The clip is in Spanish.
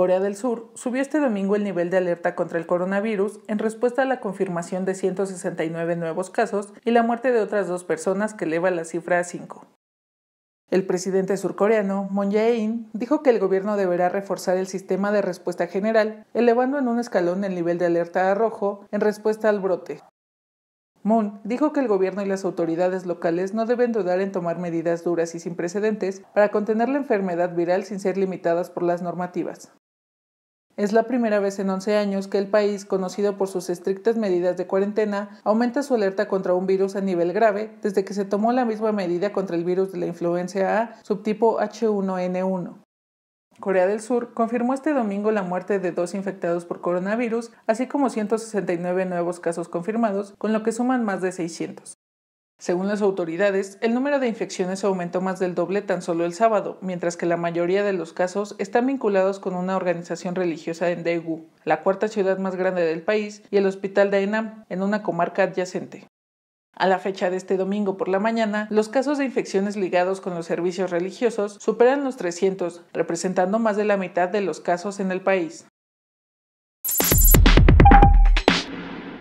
Corea del Sur subió este domingo el nivel de alerta contra el coronavirus en respuesta a la confirmación de 169 nuevos casos y la muerte de otras dos personas que eleva la cifra a 5. El presidente surcoreano, Moon Jae-in, dijo que el gobierno deberá reforzar el sistema de respuesta general, elevando en un escalón el nivel de alerta a rojo en respuesta al brote. Moon dijo que el gobierno y las autoridades locales no deben dudar en tomar medidas duras y sin precedentes para contener la enfermedad viral sin ser limitadas por las normativas. Es la primera vez en 11 años que el país, conocido por sus estrictas medidas de cuarentena, aumenta su alerta contra un virus a nivel grave desde que se tomó la misma medida contra el virus de la influenza A, subtipo H1N1. Corea del Sur confirmó este domingo la muerte de dos infectados por coronavirus, así como 169 nuevos casos confirmados, con lo que suman más de 600. Según las autoridades, el número de infecciones aumentó más del doble tan solo el sábado, mientras que la mayoría de los casos están vinculados con una organización religiosa en Daegu, la cuarta ciudad más grande del país, y el hospital de Enam, en una comarca adyacente. A la fecha de este domingo por la mañana, los casos de infecciones ligados con los servicios religiosos superan los 300, representando más de la mitad de los casos en el país.